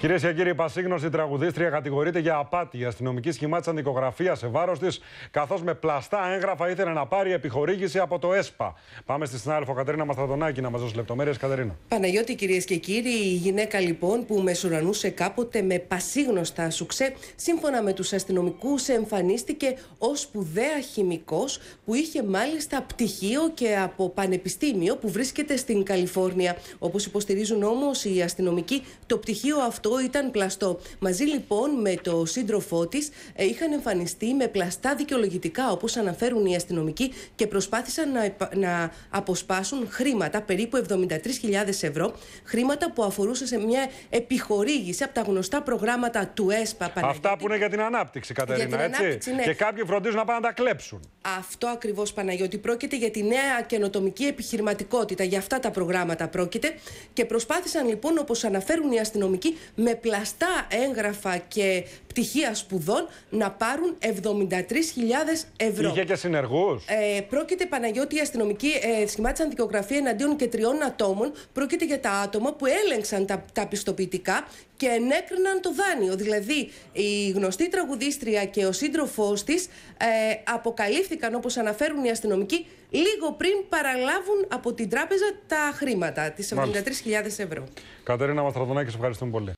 Κυρίες και κύριοι, η πασίγνωστη τραγουδίστρια κατηγορείται για απάτη. Η αστυνομική σχημάτισαν αντικογραφία σε βάρος της, καθώς με πλαστά έγγραφα ήθελε να πάρει επιχορήγηση από το ΕΣΠΑ. Πάμε στη συνάδελφο Κατερίνα Μασταδονάκη να μας δώσει λεπτομέρειες. Κατερίνα. Παναγιώτη, κυρίες και κύριοι, η γυναίκα λοιπόν που μεσουρανούσε κάποτε με πασίγνωστα σουξέ, σύμφωνα με τους αστυνομικούς, εμφανίστηκε ως σπουδαία χημικός που είχε μάλιστα πτυχίο και από πανεπιστήμιο που βρίσκεται στην Καλιφόρνια. Όπως υποστηρίζουν όμως οι αστυνομικοί, το πτυχίο αυτό αυτό ήταν πλαστό. Μαζί λοιπόν με το σύντροφό της ε, είχαν εμφανιστεί με πλαστά δικαιολογητικά, όπως αναφέρουν οι αστυνομικοί, και προσπάθησαν να, να αποσπάσουν χρήματα, περίπου 73.000 ευρώ, χρήματα που αφορούσε σε μια επιχορήγηση από τα γνωστά προγράμματα του ΕΣΠΑ. Αυτά που είναι για την ανάπτυξη, Κατερίνα, έτσι. Ναι. Και κάποιοι φροντίζουν να πάνε να τα κλέψουν. Αυτό ακριβώς, Παναγιώτη. Πρόκειται για τη νέα καινοτομική επιχειρηματικότητα. Για αυτά τα προγράμματα πρόκειται. Και προσπάθησαν λοιπόν, όπως αναφέρουν οι αστυνομικοί, με πλαστά έγγραφα και πτυχία σπουδών να πάρουν 73.000 ευρώ. Είχε και συνεργούς. Ε, πρόκειται, Παναγιώτη, οι αστυνομικοί ε, σχημάτισαν δικογραφία εναντίον και τριών ατόμων. Πρόκειται για τα άτομα που έλεγξαν τα, τα πιστοποιητικά και ενέκριναν το δάνειο. Δηλαδή, η γνωστή τραγουδίστρια και ο σύντροφός της ε, αποκαλύφθηκαν παρασύρθηκαν όπως αναφέρουν οι αστυνομικοί λίγο πριν παραλάβουν από την τράπεζα τα χρήματα, τις 73.000 ευρώ. Κατερίνα Μαστραδονάκη, ευχαριστούμε πολύ.